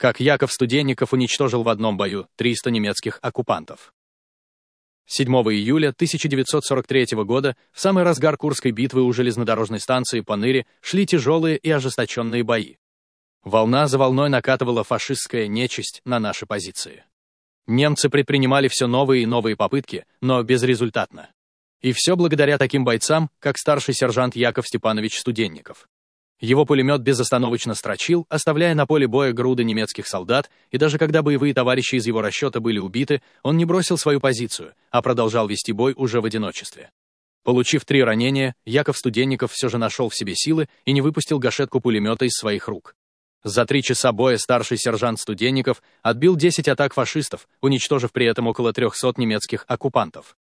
как Яков Студенников уничтожил в одном бою 300 немецких оккупантов. 7 июля 1943 года, в самый разгар Курской битвы у железнодорожной станции Паныри, шли тяжелые и ожесточенные бои. Волна за волной накатывала фашистская нечисть на наши позиции. Немцы предпринимали все новые и новые попытки, но безрезультатно. И все благодаря таким бойцам, как старший сержант Яков Степанович Студенников. Его пулемет безостановочно строчил, оставляя на поле боя груды немецких солдат, и даже когда боевые товарищи из его расчета были убиты, он не бросил свою позицию, а продолжал вести бой уже в одиночестве. Получив три ранения, Яков Студенников все же нашел в себе силы и не выпустил гашетку пулемета из своих рук. За три часа боя старший сержант Студенников отбил 10 атак фашистов, уничтожив при этом около 300 немецких оккупантов.